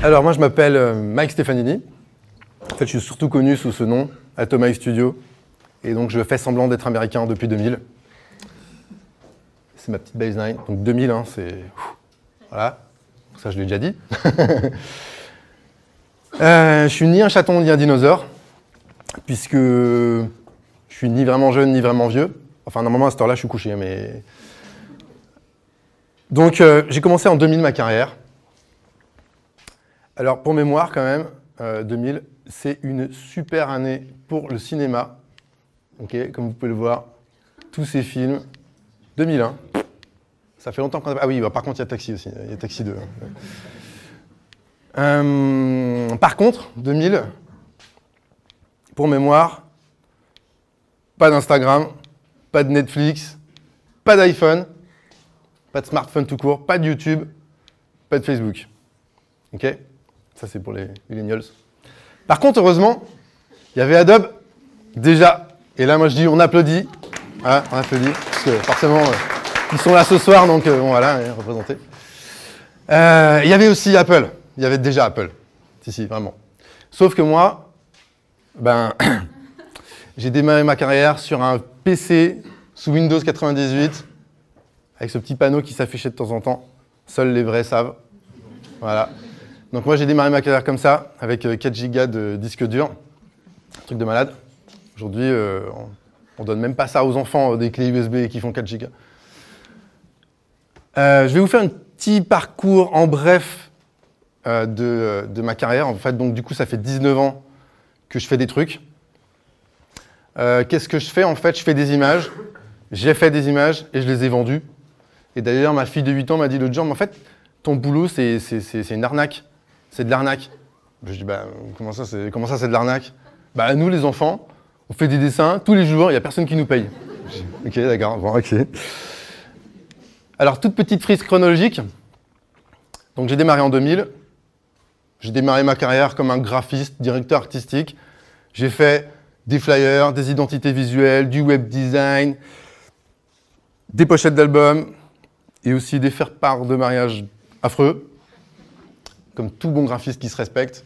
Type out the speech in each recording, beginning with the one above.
Alors moi je m'appelle euh, Mike Stefanini. En fait je suis surtout connu sous ce nom, Atomai Studio. Et donc je fais semblant d'être américain depuis 2000. C'est ma petite baseline. Donc 2000, hein, c'est... Voilà. Ça je l'ai déjà dit. Euh, je suis ni un chaton ni un dinosaure. Puisque je suis ni vraiment jeune ni vraiment vieux. Enfin normalement à cette heure-là je suis couché mais... Donc euh, j'ai commencé en 2000 ma carrière. Alors pour mémoire quand même, 2000, euh, c'est une super année pour le cinéma. OK comme vous pouvez le voir, tous ces films. 2001, ça fait longtemps qu'on a... Ah oui, bah, par contre, il y a Taxi aussi, il y a Taxi 2. Hein. Euh, par contre, 2000, pour mémoire, pas d'Instagram, pas de Netflix, pas d'iPhone, pas de smartphone tout court, pas de YouTube, pas de Facebook. OK ça, c'est pour les millennials. Par contre, heureusement, il y avait Adobe déjà. Et là, moi, je dis, on applaudit. Hein, on applaudit. Parce que forcément, euh, ils sont là ce soir, donc euh, bon, voilà, hein, représentés. Euh, il y avait aussi Apple. Il y avait déjà Apple. Si, si, vraiment. Sauf que moi, ben, j'ai démarré ma carrière sur un PC sous Windows 98, avec ce petit panneau qui s'affichait de temps en temps. Seuls les vrais savent. Voilà. Donc moi j'ai démarré ma carrière comme ça, avec 4 euh, Go de disque dur, un truc de malade. Aujourd'hui, euh, on, ne donne même pas ça aux enfants, euh, des clés USB qui font 4 Go. je vais vous faire un petit parcours en bref de, ma carrière. En fait, donc du coup, ça fait 19 ans que je fais des trucs. Qu'est-ce que je fais En fait, je fais des images. J'ai fait des images et je les ai vendues. Et d'ailleurs, ma fille de 8 ans m'a dit l'autre jour, mais en fait, ton boulot, c'est une arnaque c'est de l'arnaque. Je dis, bah, comment ça, c'est, comment ça, c'est de l'arnaque Bah, nous, les enfants, on fait des dessins tous les jours, il n'y a personne qui nous paye. ok, d'accord, bon, ok. Alors, toute petite frise chronologique. Donc, j'ai démarré en 2000. J'ai démarré ma carrière comme un graphiste, directeur artistique. J'ai fait des flyers, des identités visuelles, du web design, des pochettes d'albums et aussi des faire-part de mariage affreux comme tout bon graphiste qui se respecte.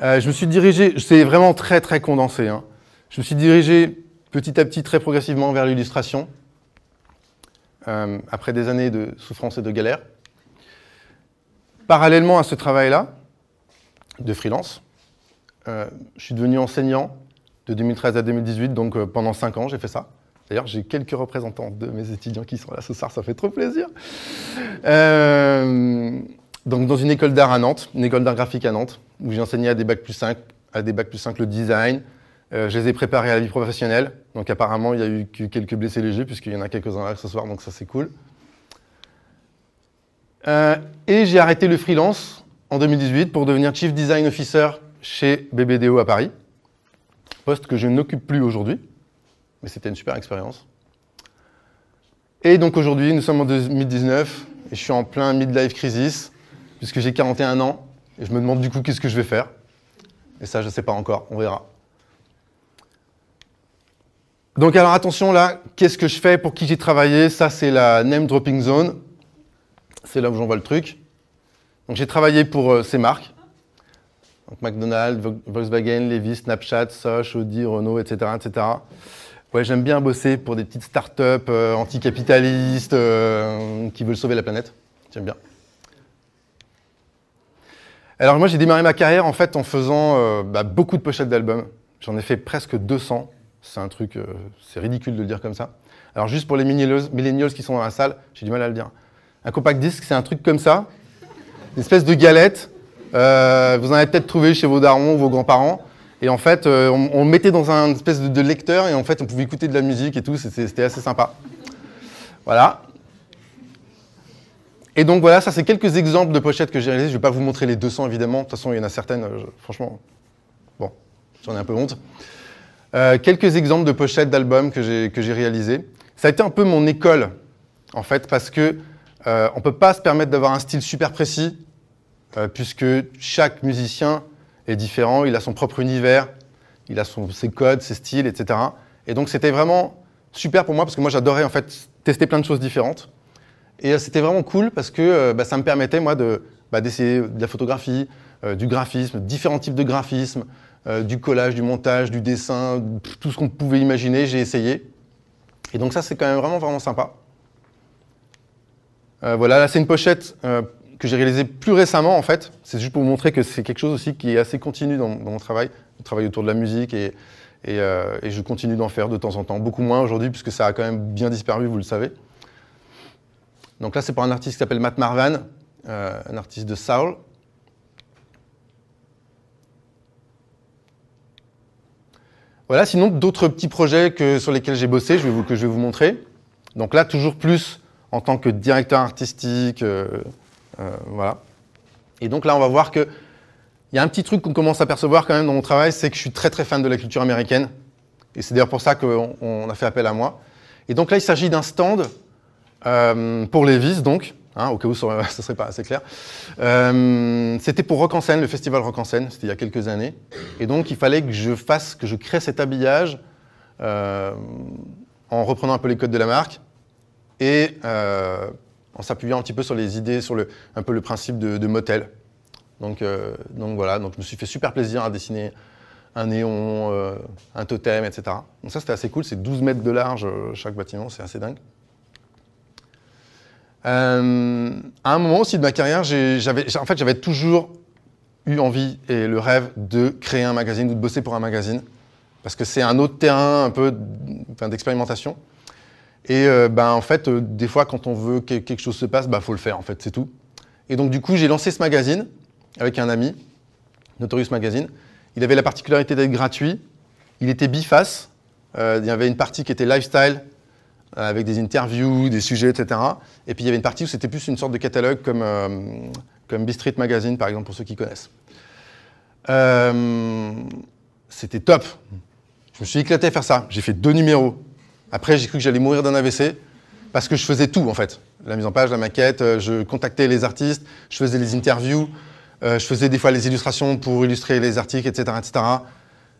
Euh, je me suis dirigé, c'est vraiment très très condensé, hein. je me suis dirigé petit à petit, très progressivement vers l'illustration, euh, après des années de souffrance et de galère. Parallèlement à ce travail-là, de freelance, euh, je suis devenu enseignant de 2013 à 2018, donc pendant 5 ans j'ai fait ça. D'ailleurs, j'ai quelques représentants de mes étudiants qui sont là ce soir, ça fait trop plaisir donc dans une école d'art à Nantes, une école d'art graphique à Nantes, où j'ai enseigné à des bacs plus 5, à des bacs plus 5 le design. Euh, je les ai préparés à la vie professionnelle. Donc apparemment, il y a eu quelques blessés légers, puisqu'il y en a quelques-uns là ce soir, donc ça c'est cool. Euh, et j'ai arrêté le freelance en 2018 pour devenir Chief Design Officer chez BBDO à Paris. Poste que je n'occupe plus aujourd'hui, mais c'était une super expérience. Et donc aujourd'hui, nous sommes en 2019, et je suis en plein midlife crisis puisque j'ai 41 ans, et je me demande du coup qu'est-ce que je vais faire. Et ça, je ne sais pas encore, on verra. Donc alors attention là, qu'est-ce que je fais, pour qui j'ai travaillé Ça, c'est la name dropping zone. C'est là où j'envoie le truc. Donc j'ai travaillé pour euh, ces marques. Donc McDonald's, Volkswagen, Levis, Snapchat, Soch, Audi, Renault, etc. etc. Ouais, j'aime bien bosser pour des petites startups up euh, anticapitalistes euh, qui veulent sauver la planète. J'aime bien. Alors moi j'ai démarré ma carrière en fait en faisant euh, bah, beaucoup de pochettes d'albums. J'en ai fait presque 200. C'est un truc, euh, c'est ridicule de le dire comme ça. Alors juste pour les millennials qui sont dans la salle, j'ai du mal à le dire. Un compact disc c'est un truc comme ça, une espèce de galette. Euh, vous en avez peut-être trouvé chez vos darons, vos grands-parents. Et en fait, on, mettait dans un espèce de, de, lecteur et en fait, on pouvait écouter de la musique et tout. C'était assez sympa. Voilà. Et donc voilà, ça c'est quelques exemples de pochettes que j'ai réalisées. Je ne vais pas vous montrer les 200 évidemment, de toute façon il y en a certaines, euh, franchement, bon, j'en ai un peu honte. Euh, quelques exemples de pochettes d'albums que j'ai réalisées. Ça a été un peu mon école, en fait, parce que euh, on ne peut pas se permettre d'avoir un style super précis, puisque chaque musicien est différent, il a son propre univers, il a ses codes, ses styles, etc. Et donc c'était vraiment super pour moi, parce que moi j'adorais en fait tester plein de choses différentes. Et euh, c'était vraiment cool parce que euh, bah, ça me permettait, moi, de, bah, d'essayer de la photographie, euh, du graphisme, différents types de graphisme, du collage, du montage, du dessin, tout ce qu'on pouvait imaginer, j'ai essayé. Et donc ça, c'est quand même vraiment, vraiment sympa. voilà, là, c'est une pochette que j'ai réalisée plus récemment, en fait. C'est juste pour vous montrer que c'est quelque chose aussi qui est assez continu dans, mon travail. Je travaille autour de la musique et, et je continue d'en faire de temps en temps. Beaucoup moins aujourd'hui, puisque ça a quand même bien disparu, vous le savez. Donc là, c'est pour un artiste qui s'appelle Matt Marvan, euh, un artiste de Saul. Voilà, sinon d'autres petits projets que, sur lesquels j'ai bossé, je vais vous, que je vais vous montrer. Donc là, toujours plus en tant que directeur artistique, euh, euh, voilà. Et donc là, on va voir que il y a un petit truc qu'on commence à percevoir quand même dans mon travail, c'est que je suis très très fan de la culture américaine. Et c'est d'ailleurs pour ça qu'on a fait appel à moi. Et donc là, il s'agit d'un stand euh, pour les vis, donc, hein, au cas où ce ne serait pas assez clair. Euh, c'était pour Rock en le festival Rock en scène, c'était il y a quelques années. Et donc, il fallait que je fasse, que je crée cet habillage euh, en reprenant un peu les codes de la marque et en s'appuyant un petit peu sur les idées, sur le, un peu le principe de, motel. Donc, donc voilà, donc je me suis fait super plaisir à dessiner un néon, un totem, etc. Donc ça c'était assez cool, c'est 12 mètres de large chaque bâtiment, c'est assez dingue. Euh, à un moment aussi de ma carrière, j'avais, en fait, j'avais toujours eu envie et le rêve de créer un magazine ou de bosser pour un magazine, parce que c'est un autre terrain un peu d'expérimentation. Et ben, en fait, euh, des fois, quand on veut que quelque chose se passe, il bah, faut le faire, en fait, c'est tout. Et donc, du coup, j'ai lancé ce magazine avec un ami, Notorious Magazine. Il avait la particularité d'être gratuit. Il était biface. il y avait une partie qui était lifestyle euh, avec des interviews, des sujets, etc. Et puis il y avait une partie où c'était plus une sorte de catalogue comme, euh, B-Street Magazine, par exemple, pour ceux qui connaissent. Euh, c'était top. Je me suis éclaté à faire ça. J'ai fait deux numéros. Après, j'ai cru que j'allais mourir d'un AVC parce que je faisais tout, en fait. La mise en page, la maquette, je contactais les artistes, je faisais les interviews, je faisais des fois les illustrations pour illustrer les articles, etc. etc.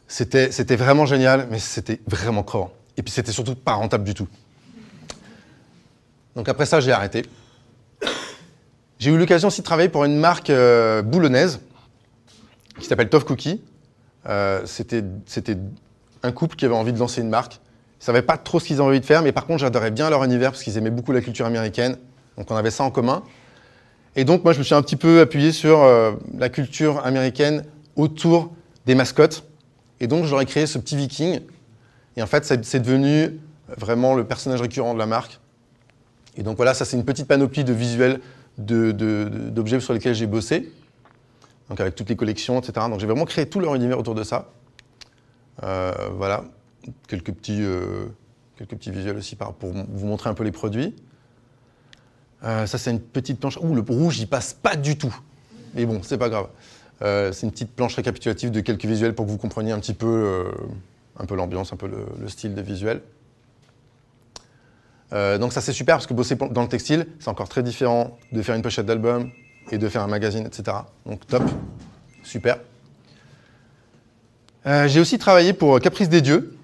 C'était, c'était vraiment génial, mais c'était vraiment crevant. Et puis, c'était surtout pas rentable du tout. Donc après ça, j'ai arrêté. J'ai eu l'occasion aussi de travailler pour une marque euh, boulonnaise qui s'appelle Tof Cookie. Euh, c'était un couple qui avait envie de lancer une marque. Ils ne savaient pas trop ce qu'ils avaient envie de faire, mais par contre, j'adorais bien leur univers parce qu'ils aimaient beaucoup la culture américaine. Donc on avait ça en commun. Et donc moi, je me suis un petit peu appuyé sur euh, la culture américaine autour des mascottes. Et donc j'aurais créé ce petit viking. Et en fait, c'est devenu vraiment le personnage récurrent de la marque. Et donc voilà, ça c'est une petite panoplie de visuels d'objets sur lesquels j'ai bossé, donc avec toutes les collections, etc. Donc j'ai vraiment créé tout leur univers autour de ça. Euh, voilà, euh, quelques petits, visuels aussi pour vous montrer un peu les produits. Euh, ça c'est une petite planche. Ouh, le rouge il passe pas du tout. Mais bon, c'est pas grave. c'est une petite planche récapitulative de quelques visuels pour que vous compreniez un petit peu, un peu l'ambiance, un peu le, le, style des visuels. Euh, donc ça c'est super parce que bosser dans le textile, c'est encore très différent de faire une pochette d'album et de faire un magazine, etc. Donc top, super. Euh, j'ai aussi travaillé pour euh, Caprice des Dieux.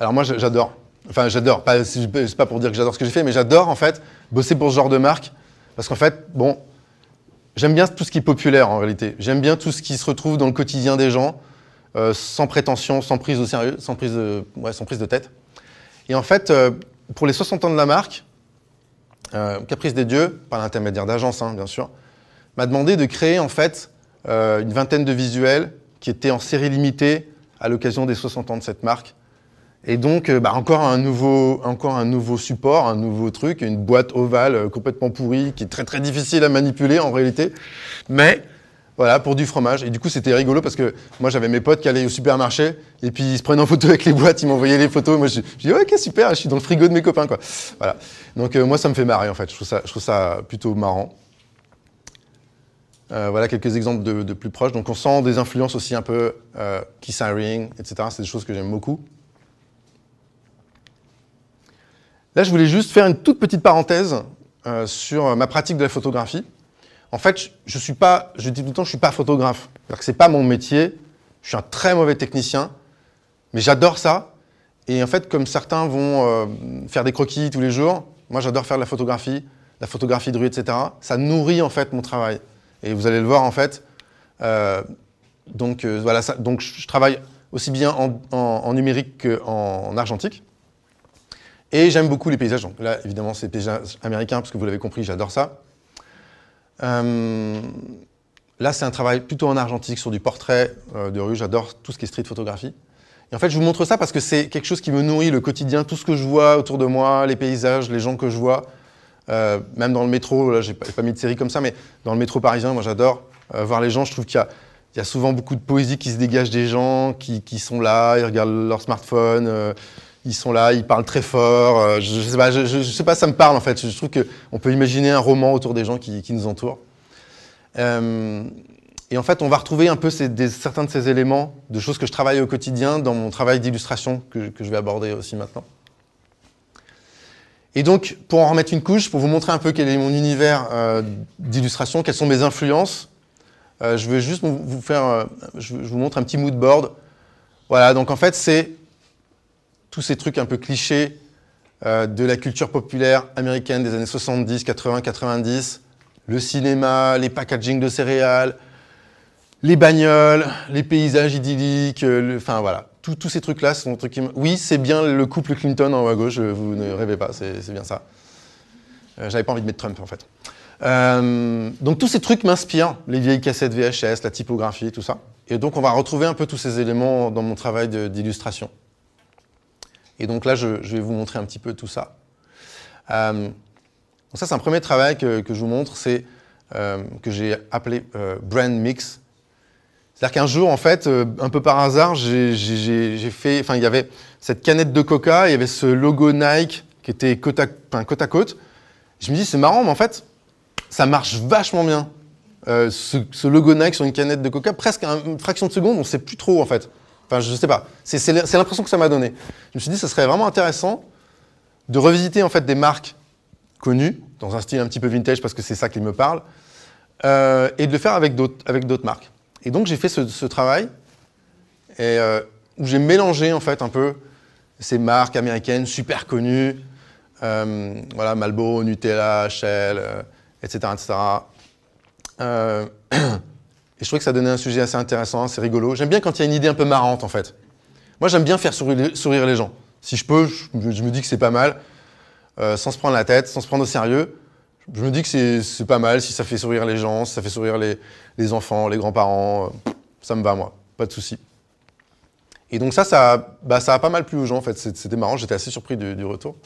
Alors moi j'adore, enfin j'adore, c'est pas pour dire que j'adore ce que j'ai fait, mais j'adore en fait bosser pour ce genre de marque parce qu'en fait, bon, j'aime bien tout ce qui est populaire en réalité. J'aime bien tout ce qui se retrouve dans le quotidien des gens. sans prétention, sans prise au sérieux, sans prise de, sans prise de tête. Et en fait, pour les 60 ans de la marque, euh, Caprice des Dieux, par l'intermédiaire d'agence, hein, bien sûr, m'a demandé de créer en fait euh, une vingtaine de visuels qui étaient en série limitée à l'occasion des 60 ans de cette marque. Et donc, euh, bah, encore, un nouveau, encore un nouveau support, un nouveau truc, une boîte ovale complètement pourrie qui est très très difficile à manipuler en réalité. Mais voilà, pour du fromage. Et du coup, c'était rigolo parce que moi, j'avais mes potes qui allaient au supermarché et puis ils se prenaient en photo avec les boîtes, ils m'envoyaient les photos. Moi, je, je dis, ok, super, je suis dans le frigo de mes copains, quoi. Voilà. Donc, euh, moi, ça me fait marrer, en fait. Je trouve ça, plutôt marrant. Euh, voilà quelques exemples de, plus proches. Donc, on sent des influences aussi un peu euh, Ring, etc. C'est des choses que j'aime beaucoup. Là, je voulais juste faire une toute petite parenthèse euh, sur ma pratique de la photographie. En fait, je suis pas, je dis tout le temps, je suis pas photographe. cest que c'est pas mon métier. Je suis un très mauvais technicien, mais j'adore ça. Et en fait, comme certains vont euh, faire des croquis tous les jours, moi j'adore faire de la photographie, la photographie de rue, etc. Ça nourrit en fait mon travail. Et vous allez le voir en fait. Euh, donc euh, voilà, donc je travaille aussi bien en, numérique qu'en argentique. Et j'aime beaucoup les paysages. là, évidemment, c'est les paysages américains, parce que vous l'avez compris, j'adore ça. Euh, là, c'est un travail plutôt en argentique sur du portrait euh, de rue. J'adore tout ce qui est street photographie. Et en fait, je vous montre ça parce que c'est quelque chose qui me nourrit le quotidien, tout ce que je vois autour de moi, les paysages, les gens que je vois. Euh, même dans le métro, là, j'ai pas, mis de série comme ça, mais dans le métro parisien, moi, j'adore voir les gens. Je trouve qu'il y, a, souvent beaucoup de poésie qui se dégage des gens, qui, sont là, ils regardent leur smartphone ils sont là, ils parlent très fort. Euh, je, ne sais pas, je, sais pas, ça me parle en fait. Je trouve qu'on peut imaginer un roman autour des gens qui, nous entourent. Euh, et en fait, on va retrouver un peu certains de ces éléments, de choses que je travaille au quotidien dans mon travail d'illustration que, je vais aborder aussi maintenant. Et donc, pour en remettre une couche, pour vous montrer un peu quel est mon univers euh, d'illustration, quelles sont mes influences, je vais juste vous faire, je, je, vous montre un petit mood board. Voilà, donc en fait, c'est tous ces trucs un peu clichés euh, de la culture populaire américaine des années 70, 80, 90, le cinéma, les packagings de céréales, les bagnoles, les paysages idylliques, euh, enfin voilà. Tous ces trucs-là sont des trucs qui... Oui, c'est bien le couple Clinton en haut à gauche, euh, vous ne rêvez pas, c'est bien ça. J'avais pas envie de mettre Trump en fait. donc tous ces trucs m'inspirent, les vieilles cassettes VHS, la typographie, tout ça. Et donc on va retrouver un peu tous ces éléments dans mon travail d'illustration. Et donc là, je, vais vous montrer un petit peu tout ça. Euh, donc ça, c'est un premier travail que, je vous montre, c'est euh, que j'ai appelé euh, Brand Mix. C'est-à-dire qu'un jour, en fait, un peu par hasard, j'ai fait, enfin, il y avait cette canette de Coca, il y avait ce logo Nike qui était côte à, côte, Je me dis, c'est marrant, mais en fait, ça marche vachement bien. Ce, ce, logo Nike sur une canette de Coca, presque une fraction de seconde, on ne sait plus trop, en fait. Enfin, je sais pas. C'est l'impression que ça m'a donné. Je me suis dit, ça serait vraiment intéressant de revisiter en fait des marques connues dans un style un petit peu vintage parce que c'est ça qui me parle, euh, et de le faire avec d'autres marques. Et donc j'ai fait ce, travail et, euh, où j'ai mélangé en fait un peu ces marques américaines super connues, euh, voilà Malbo, Nutella, Shell, etc., etc. Et je trouvais que ça donnait un sujet assez intéressant, assez rigolo. J'aime bien quand il y a une idée un peu marrante, en fait. Moi, j'aime bien faire sourire les gens. Si je peux, je, me dis que c'est pas mal, euh, sans se prendre la tête, sans se prendre au sérieux. Je me dis que c'est pas mal si ça fait sourire les gens, si ça fait sourire les, enfants, les grands-parents. Euh, ça me va, moi, pas de souci. Et donc ça, ça, bah, a pas mal plu aux gens, en fait. C'était marrant, j'étais assez surpris du, retour.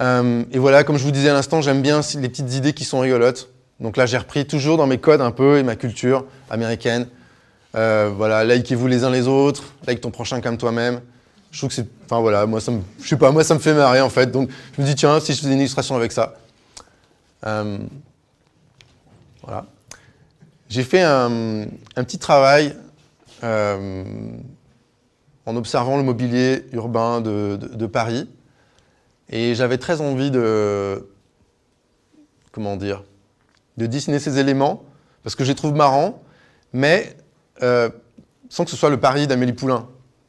Euh, et voilà, comme je vous disais à l'instant, j'aime bien les petites idées qui sont rigolotes. Donc là, j'ai repris toujours dans mes codes un peu et ma culture américaine. Euh, voilà, likez-vous les uns les autres, like ton prochain comme toi-même. Je trouve que c'est, enfin voilà, moi ça me, je sais pas, moi ça me fait marrer en fait. Donc je me dis tiens, si je faisais une illustration avec ça, euh, voilà. J'ai fait un, petit travail euh, en observant le mobilier urbain de Paris et j'avais très envie de, comment dire, de dessiner ces éléments, parce que je les trouve marrants, mais euh, sans que ce soit le pari d'Amélie Poulain,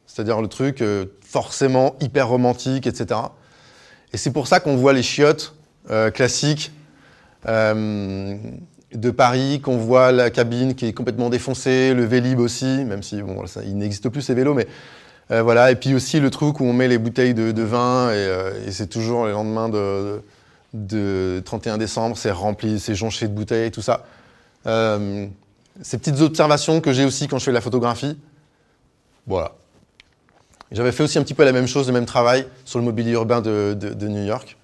c'est-à-dire le truc euh, forcément hyper romantique, etc. Et c'est pour ça qu'on voit les chiottes euh, classiques de Paris, qu'on voit la cabine qui est complètement défoncée, le Vélib aussi, même si bon, ça, il n'existe plus ces vélos, mais voilà. Et puis aussi le truc où on met les bouteilles de, vin et, c'est toujours le lendemain de de 31 décembre, c'est rempli, c'est jonché de bouteilles, tout ça. Euh, ces petites observations que j'ai aussi quand je fais de la photographie, voilà. J'avais fait aussi un petit peu la même chose, le même travail sur le mobilier urbain de, New York.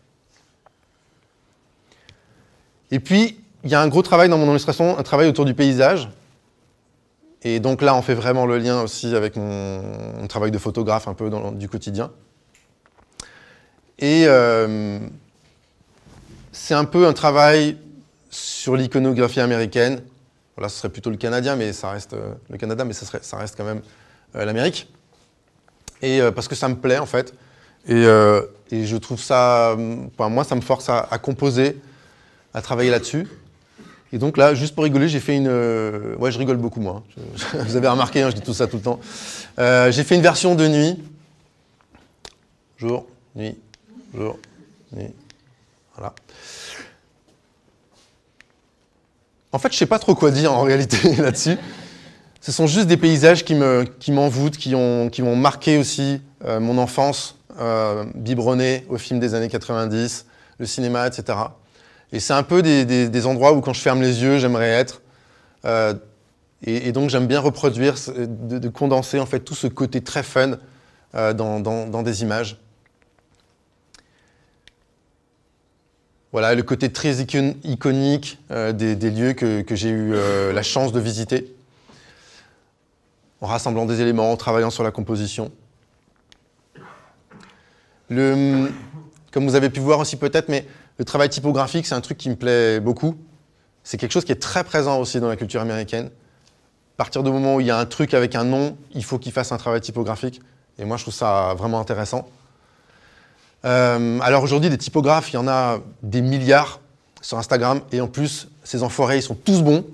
Et puis, il y a un gros travail dans mon illustration, un travail autour du paysage. Et donc là, on fait vraiment le lien aussi avec mon, travail de photographe un peu dans, du quotidien. Et euh, c'est un peu un travail sur l'iconographie américaine. Voilà, ce serait plutôt le Canadien, mais ça reste euh, le Canada, mais ça, ça reste quand même euh, l'Amérique. Et euh, parce que ça me plaît en fait, et, je trouve ça, mm, moi, ça me force à, composer, à travailler là-dessus. Et donc là, juste pour rigoler, j'ai fait une. ouais, je rigole beaucoup moi. Hein. vous avez remarqué, hein, je dis tout ça tout le temps. j'ai fait une version de nuit. Jour, nuit, jour, nuit, en fait, je ne sais pas trop quoi dire en réalité là-dessus. Ce sont juste des paysages qui m'envoûtent, qui, ont, m'ont marqué aussi euh, mon enfance, euh, biberonnée au film des années 90, le cinéma, etc. Et c'est un peu des, endroits où quand je ferme les yeux, j'aimerais être. Euh, et, donc j'aime bien reproduire, de, condenser en fait tout ce côté très fun euh, dans des images. Voilà, le côté très iconique euh, des, lieux que, j'ai eu euh, la chance de visiter, en rassemblant des éléments, en travaillant sur la composition. comme vous avez pu voir aussi peut-être, mais le travail typographique, c'est un truc qui me plaît beaucoup. C'est quelque chose qui est très présent aussi dans la culture américaine. À partir du moment où il y a un truc avec un nom, il faut qu'il fasse un travail typographique. Et moi, je trouve ça vraiment intéressant. Euh, alors aujourd'hui, des typographes, il y en a des milliards sur Instagram. Et en plus, ces enfoirés, ils sont tous bons.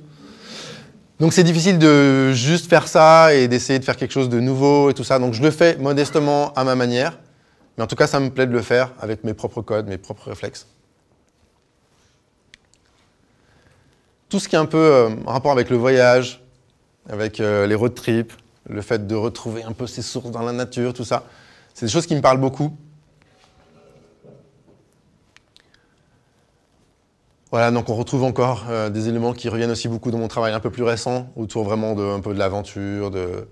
Donc c'est difficile de juste faire ça et d'essayer de faire quelque chose de nouveau et tout ça. Donc je le fais modestement à ma manière. Mais en tout cas, ça me plaît de le faire avec mes propres codes, mes propres réflexes. Tout ce qui est un peu euh, en rapport avec le voyage, avec euh, les road trips, le fait de retrouver un peu ses sources dans la nature, tout ça, c'est des choses qui me parlent beaucoup. Voilà, donc on retrouve encore euh, des éléments qui reviennent aussi beaucoup dans mon travail un peu plus récent, autour vraiment de, un peu de l'aventure, de,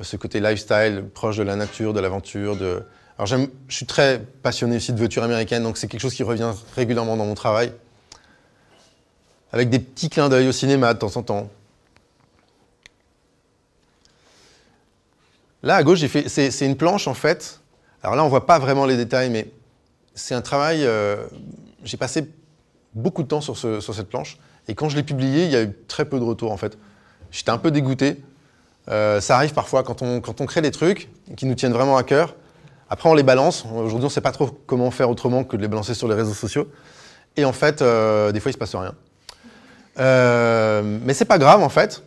ce côté lifestyle proche de la nature, de l'aventure. Alors je suis très passionné aussi de voitures américaines, donc c'est quelque chose qui revient régulièrement dans mon travail, avec des petits clins d'œil au cinéma de temps en temps. Là, à gauche, fait... c'est une planche en fait. Alors là, on ne voit pas vraiment les détails, mais c'est un travail... Euh, j'ai passé beaucoup de temps sur, cette planche. Et quand je l'ai publié, il y a eu très peu de retours en fait. J'étais un peu dégoûté. Euh, ça arrive parfois quand on, crée des trucs qui nous tiennent vraiment à cœur. Après, on les balance. Aujourd'hui, on ne sait pas trop comment faire autrement que de les balancer sur les réseaux sociaux. Et en fait, euh, des fois, il ne se passe rien. Euh, mais c'est pas grave en fait,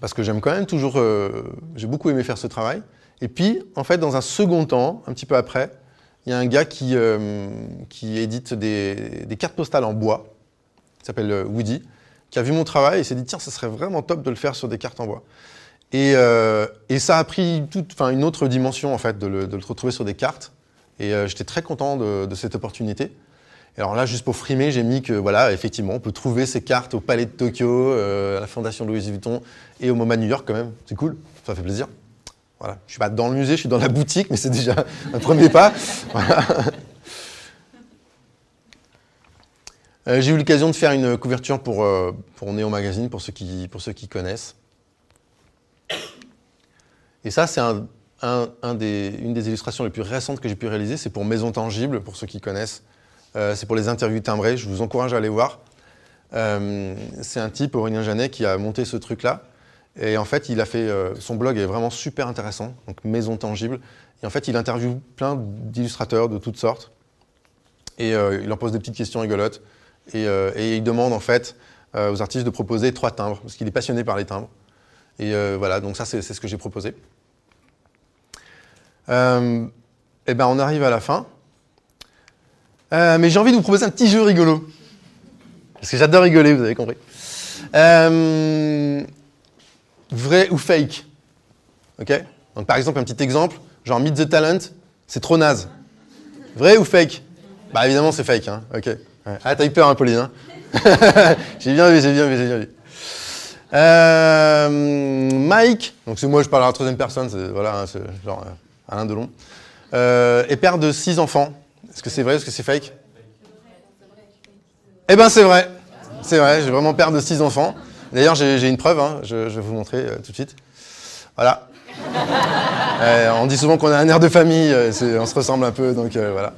parce que j'aime quand même toujours. Euh, j'ai beaucoup aimé faire ce travail. Et puis, en fait, dans un second temps, un petit peu après, il y a un gars qui, euh, qui édite des, cartes postales en bois, qui s'appelle euh, Woody, qui a vu mon travail et s'est dit tiens, ça serait vraiment top de le faire sur des cartes en bois. Et, euh, ça a pris toute, une autre dimension en fait de le, retrouver sur des cartes. Et j'étais très content de, cette opportunité. alors là, juste pour frimer, j'ai mis que voilà, effectivement, on peut trouver ces cartes au Palais de Tokyo, à la Fondation Louis Vuitton et au MoMA New York quand même. C'est cool, ça fait plaisir. Je ne suis pas dans le musée, je suis dans la boutique, mais c'est déjà un premier pas. Euh, j'ai eu l'occasion de faire une couverture pour, euh, pour Magazine, pour ceux qui, pour ceux qui connaissent. Et ça, c'est une des illustrations les plus récentes que j'ai pu réaliser. C'est pour Maison Tangible, pour ceux qui connaissent. Euh, c'est pour les interviews timbrées. Je vous encourage à aller voir. c'est un type, Aurélien Janet, qui a monté ce truc-là. Et en fait, il a fait euh, son blog est vraiment super intéressant, donc Maison Tangible. Et en fait, il interviewe plein d'illustrateurs de toutes sortes. Et euh, il leur pose des petites questions rigolotes. Et, euh, il demande en fait aux artistes de proposer trois timbres, parce qu'il est passionné par les timbres. Et voilà, donc ça, c'est ce que j'ai proposé. et eh ben, on arrive à la fin. mais j'ai envie de vous proposer un petit jeu rigolo. Parce que j'adore rigoler, vous avez compris vrai ou fake. Ok Donc par exemple, un petit exemple, genre Meet the Talent, c'est trop naze. Vrai ou fake Bah évidemment, c'est fake. Hein. Ok. Ah, t'as eu peur, hein, Pauline. Hein. j'ai bien vu, j'ai bien vu, j'ai bien vu. Euh, Mike, donc c'est moi, je parle à la troisième personne, c'est voilà, genre euh, Alain Delon, euh, est père de six enfants. Est-ce que c'est vrai, ou est-ce que c'est fake Eh ben c'est vrai, c'est vrai, j'ai vraiment père de six enfants. D'ailleurs, j'ai une preuve, hein. je, vais vous montrer euh, tout de suite. Voilà. Euh, on dit souvent qu'on a un air de famille, euh, on se ressemble un peu, donc voilà.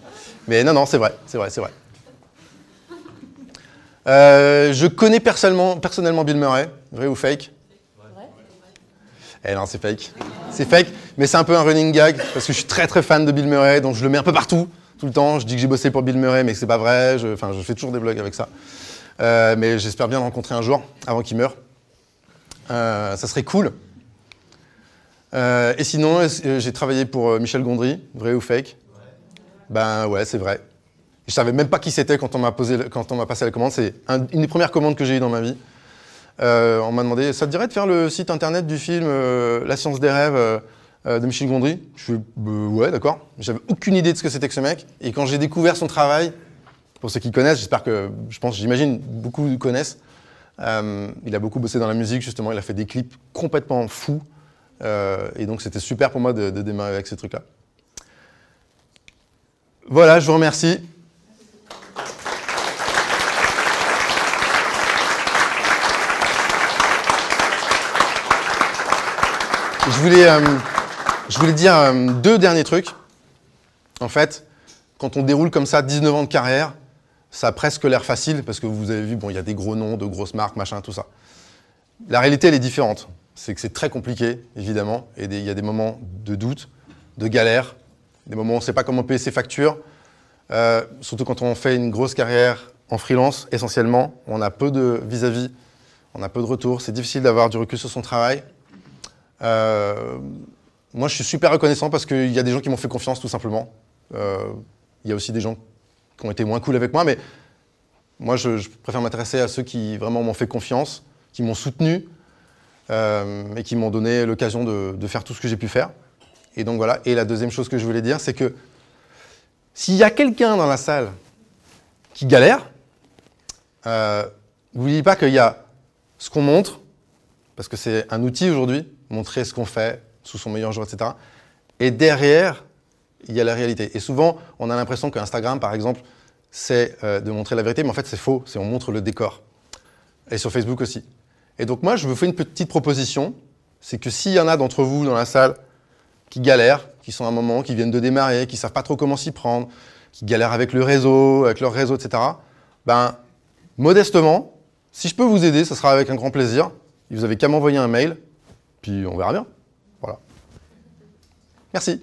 Mais non, non, c'est vrai, c'est vrai, c'est vrai. je connais personnellement, Bill Murray, vrai ou fake eh non, c'est fake. C'est fake, mais c'est un peu un running gag, parce que je suis très très fan de Bill Murray, donc je le mets un peu partout, tout le temps. Je dis que j'ai bossé pour Bill Murray, mais que c'est pas vrai. enfin, je fais toujours des blogs avec ça. Euh, mais j'espère bien le rencontrer un jour, avant qu'il meure. Euh, ça serait cool. Euh, et sinon, j'ai travaillé pour Michel Gondry, vrai ou fake Ben ouais, c'est vrai. Je savais même pas qui c'était quand on m'a passé la commande. C'est une des premières commandes que j'ai eues dans ma vie. on m'a demandé, ça te dirait de faire le site internet du film La science des rêves de Michel Gondry Je suis, ouais, d'accord. J'avais aucune idée de ce que c'était que ce mec. Et quand j'ai découvert son travail, pour ceux qui connaissent, j'espère que, je pense, j'imagine, beaucoup connaissent. Euh, il a beaucoup bossé dans la musique, justement. Il a fait des clips complètement fous. Euh, et donc, c'était super pour moi de, démarrer avec ces trucs-là. Voilà, je vous remercie. Je voulais, euh, je voulais dire deux derniers trucs. En fait, quand on déroule comme ça 19 ans de carrière, ça a presque l'air facile parce que vous avez vu, bon, il y a des gros noms, de grosses marques, machin, tout ça. La réalité, elle est différente. C'est que c'est très compliqué, évidemment, et il y a des moments de doute, de galère, des moments où on ne sait pas comment payer ses factures. Euh, surtout quand on fait une grosse carrière en freelance, essentiellement, on a peu de vis-à-vis, on a peu de retour, c'est difficile d'avoir du recul sur son travail. Euh, moi, je suis super reconnaissant parce qu'il y a des gens qui m'ont fait confiance, tout simplement. Euh, il y a aussi des gens qui ont été moins cool avec moi, mais moi, je, préfère m'intéresser à ceux qui vraiment m'ont fait confiance, qui m'ont soutenu euh, et qui m'ont donné l'occasion de, faire tout ce que j'ai pu faire. Et donc voilà. Et la deuxième chose que je voulais dire, c'est que s'il y a quelqu'un dans la salle qui galère, euh, n'oubliez pas qu'il y a ce qu'on montre, parce que c'est un outil aujourd'hui, montrer ce qu'on fait sous son meilleur jour, etc. Et derrière, il y a la réalité. Et souvent, on a l'impression qu'Instagram, par exemple, c'est euh, de montrer la vérité, mais en fait, c'est faux, c'est on montre le décor. Et sur Facebook aussi. Et donc, moi, je vous fais une petite proposition c'est que s'il y en a d'entre vous dans la salle qui galèrent, qui sont à un moment, qui viennent de démarrer, qui ne savent pas trop comment s'y prendre, qui galèrent avec le réseau, avec leur réseau, etc., ben, modestement, si je peux vous aider, ce sera avec un grand plaisir. Vous avez qu'à m'envoyer un mail, puis on verra bien. Voilà. Merci.